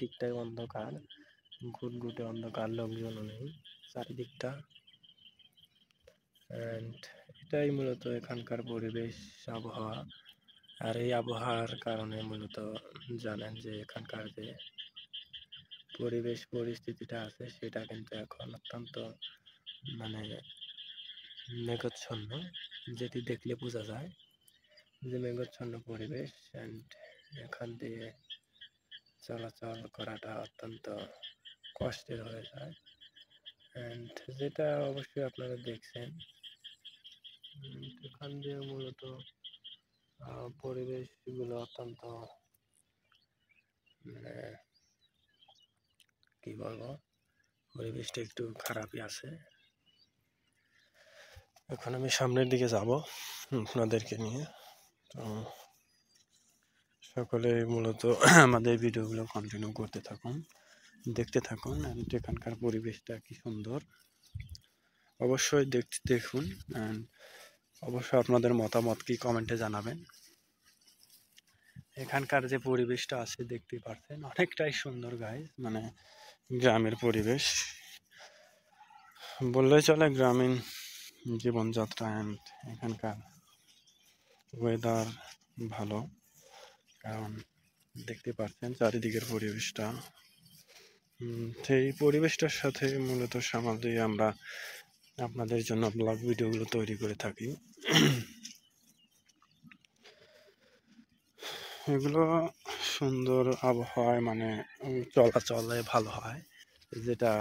দিকটায় অন্ধকার ঘুটঘুটে অন্ধকার লোকজন নেই চারিদিকটা এন্ড এটাই মূলত এখানকার পরিবেশ আবহাওয়া আর এই আবহাওয়ার কারণে মূলত জানেন যে এখানকার যে পরিবেশ পরিস্থিতিটা আছে সেটা কিন্তু এখন অত্যন্ত মানে মেঘচ্ছন্ন যেটি দেখলে বোঝা যায় যে মেঘচ্ছন্ন পরিবেশ অ্যান্ড এখান দিয়ে চলাচল করাটা অত্যন্ত কষ্টের হয়ে যায় অ্যান্ড যেটা অবশ্যই আপনারা দেখছেন এখান দিয়ে মূলত পরিবেশগুলো অত্যন্ত মানে কি বলবো পরিবেশটা একটু খারাপই আছে এখন আমি সামনের দিকে যাব আপনাদেরকে নিয়ে তো সকলে মূলত আমাদের ভিডিওগুলো কন্টিনিউ করতে থাকুন দেখতে থাকুন অ্যান্ড এখানকার পরিবেশটা কি সুন্দর অবশ্যই দেখতে দেখুন অ্যান্ড অবশ্যই আপনাদের মতামত কি কমেন্টে জানাবেন এখানকার যে পরিবেশটা আছে দেখতে পারছেন অনেকটাই সুন্দর গাইজ মানে গ্রামের পরিবেশ বললে চলে গ্রামীণ জীবনযাত্রা অ্যান্ড এখানকার ওয়েদার ভালো কারণ দেখতে পাচ্ছেন চারিদিকের পরিবেশটা সেই পরিবেশটার সাথে মূলত সামাল দিয়ে আমরা আপনাদের জন্য ব্লগ ভিডিওগুলো তৈরি করে থাকি এগুলো সুন্দর আবহাওয়ায় মানে চলাচলে ভালো হয় যেটা